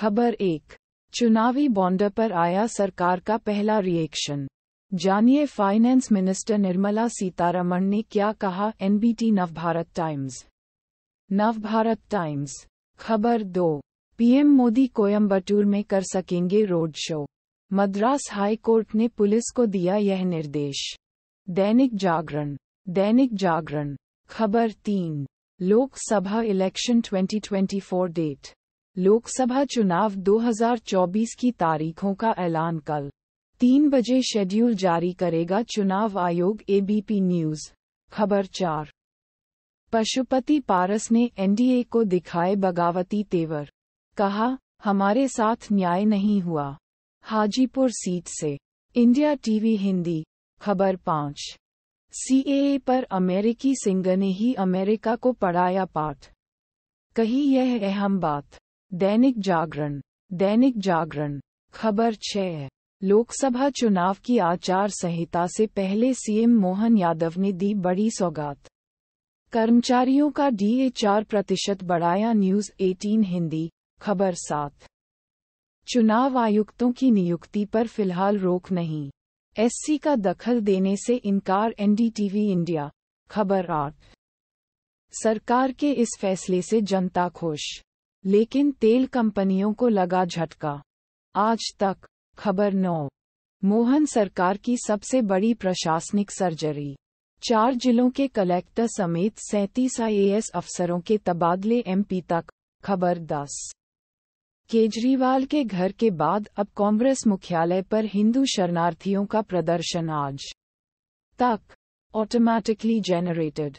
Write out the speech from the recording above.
खबर एक चुनावी बॉन्ड पर आया सरकार का पहला रिएक्शन जानिए फाइनेंस मिनिस्टर निर्मला सीतारमण ने क्या कहा NBT Navbharat Times Navbharat Times खबर दो पीएम मोदी कोयम्बटूर में कर सकेंगे road show Madras high court ने पुलिस को दिया यह निर्देश दैनिक जागरण दैनिक जागरण खबर तीन लोकसभा इलेक्शन 2024 डेट लोकसभा चुनाव 2024 की तारीखों का ऐलान कल तीन बजे शेड्यूल जारी करेगा चुनाव आयोग एबीपी न्यूज खबर चार पशुपति पारस ने एनडीए को दिखाए बगावती तेवर कहा हमारे साथ न्याय नहीं हुआ हाजीपुर सीट से इंडिया टीवी हिंदी खबर पाँच सीएए पर अमेरिकी सिंगर ने ही अमेरिका को पढ़ाया पाठ कही यह अहम बात दैनिक जागरण दैनिक जागरण खबर छः लोकसभा चुनाव की आचार संहिता से पहले सीएम मोहन यादव ने दी बड़ी सौगात कर्मचारियों का डीए चार प्रतिशत बढ़ाया न्यूज 18 हिंदी खबर सात चुनाव आयुक्तों की नियुक्ति पर फिलहाल रोक नहीं एससी का दखल देने से इनकार एनडीटीवी इंडिया खबर आठ सरकार के इस फैसले से जनता खुश लेकिन तेल कंपनियों को लगा झटका आज तक खबर नौ मोहन सरकार की सबसे बड़ी प्रशासनिक सर्जरी चार जिलों के कलेक्टर समेत सैंतीस आईएएस अफसरों के तबादले एमपी तक खबर दस केजरीवाल के घर के बाद अब कांग्रेस मुख्यालय पर हिंदू शरणार्थियों का प्रदर्शन आज तक ऑटोमैटिकली जेनरेटेड